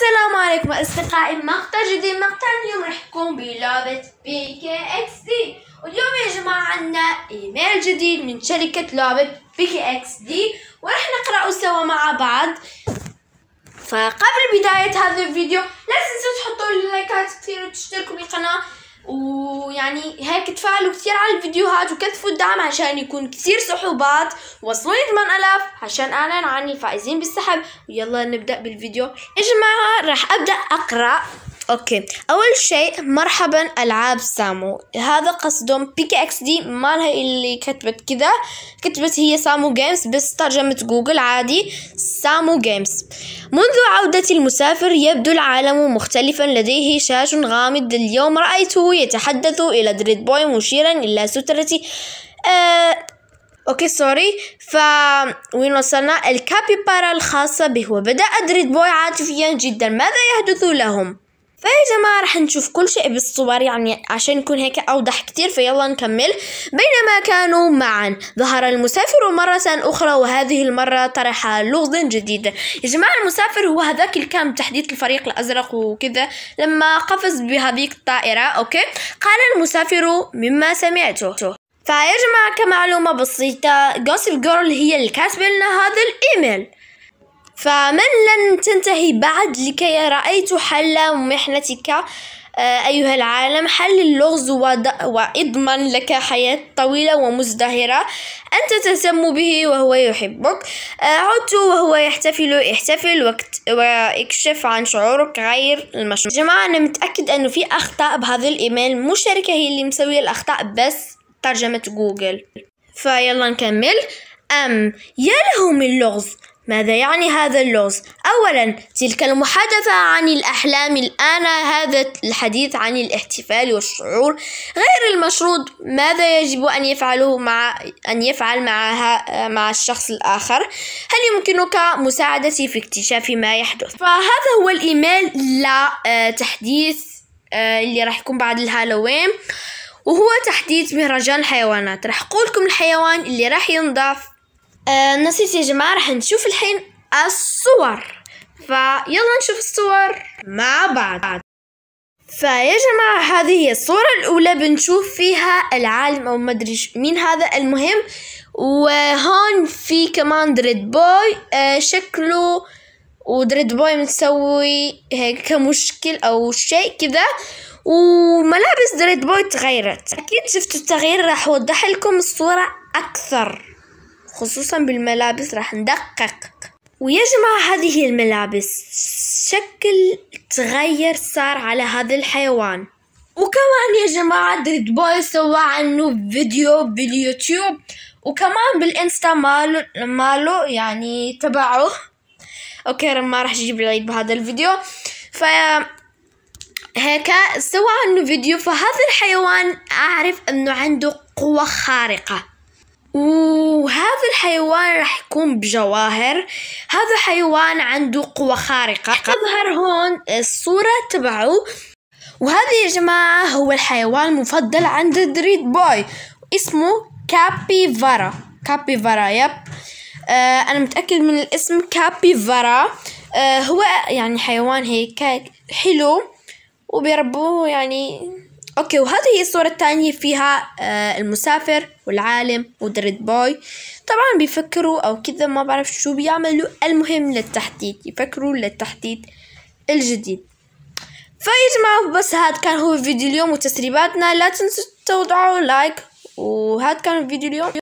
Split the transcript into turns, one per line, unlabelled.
السلام عليكم اصدقائي مقطع جديد مقطع اليوم راح يكون بلعبة بي كي اكس دي واليوم يا جماعة عندنا ايميل جديد من شركة لعبة بي كي اكس دي وراح نقرأه سوا مع بعض فقبل بداية هذا الفيديو لا تنسوا تحطوا لايكات كثير وتشتركوا بالقناة ويعني هيك تفاعلوا كثير على الفيديوهات وكثفوا الدعم عشان يكون كثير سحوبات وصلوني 8000 عشان اعلن عن الفائزين بالسحب ويلا نبدا بالفيديو يا جماعه راح ابدا اقرا اوكي اول شيء مرحبا العاب سامو هذا قصدهم بيك اكس دي ما اللي كتبت كذا كتبت هي سامو جيمز بس ترجمة جوجل عادي سامو جيمز منذ عودة المسافر يبدو العالم مختلفا لديه شاش غامض اليوم رأيته يتحدث إلى دريد بوي مشيرا إلى سترتي آه اوكي سوري ف وين وصلنا الكابيبارا الخاصة به وبدأ دريد بوي عاطفيا جدا ماذا يحدث لهم فيا جماعة رح نشوف كل شيء بالصور يعني عشان يكون هيك أوضح كتير فيلا نكمل بينما كانوا معا ظهر المسافر مرة أخرى وهذه المرة طرح لغز جديد يا جماعة المسافر هو هذاك اللي كان بتحديث الفريق الأزرق وكذا لما قفز بهذيك الطائرة أوكي قال المسافر مما سمعته فيا جماعة كمعلومة بسيطة جوسب جيرل هي اللي كاتبة لنا هذا الإيميل فمن لن تنتهي بعد لكي رأيت حل محنتك آه، أيها العالم حل اللغز وإضمن لك حياة طويلة ومزدهرة أنت تهتم به وهو يحبك آه، عدت وهو يحتفل احتفل واكشف عن شعورك غير المشروع جماعة أنا متأكد أنه في أخطاء بهذا الإيميل مو الشركة هي اللي مسوية الأخطاء بس ترجمة جوجل فيلا نكمل أم يا له من لغز ماذا يعني هذا اللغز؟ أولا تلك المحادثة عن الأحلام الآن هذا الحديث عن الاحتفال والشعور غير المشروط ماذا يجب أن يفعله مع أن يفعل معها مع الشخص الآخر هل يمكنك مساعدتي في اكتشاف ما يحدث؟ فهذا هو الإيميل لتحديث آه، آه، اللي راح يكون بعد الهالوين وهو تحديث مهرجان الحيوانات راح أقول لكم الحيوان اللي راح ينضاف آه، نسيت يا جماعة راح نشوف الحين الصور فيلا نشوف الصور مع بعض فيا جماعة هذه هي الصورة الأولى بنشوف فيها العالم أو مدري مين هذا المهم وهون في كمان دريد بوي آه شكله ودريد بوي مسوي هيك كمشكل أو شيء كذا وملابس دريد بوي تغيرت أكيد شفتوا التغيير راح أوضح لكم الصورة أكثر خصوصا بالملابس راح ندقق ويا جماعة هذه الملابس شكل تغير صار على هذا الحيوان وكمان يا جماعة دريد بوي سوى عنه فيديو باليوتيوب وكمان بالانستا مالو مالو يعني تبعه اوكي ما راح اجيب العيد بهذا الفيديو ف هيك سوى عنه فيديو فهذا الحيوان اعرف انه عنده قوة خارقة وهذا الحيوان راح يكون بجواهر هذا حيوان عنده قوة خارقة تظهر هون الصورة تبعه وهذا يا جماعة هو الحيوان المفضل عند دريد بوي اسمه كابيفارا كابيفارا يب آه أنا متأكد من الاسم كابيفارا آه هو يعني حيوان هيك حلو وبيربوه يعني اوكي وهذه هي الصورة الثانية فيها آه، المسافر والعالم ودريد بوي طبعا بيفكروا او كذا ما بعرف شو بيعملوا المهم للتحديد يفكروا للتحديد الجديد فيا جماعة بس هاد كان هو فيديو اليوم وتسريباتنا لا تنسوا توضعوا لايك وهاد كان فيديو اليوم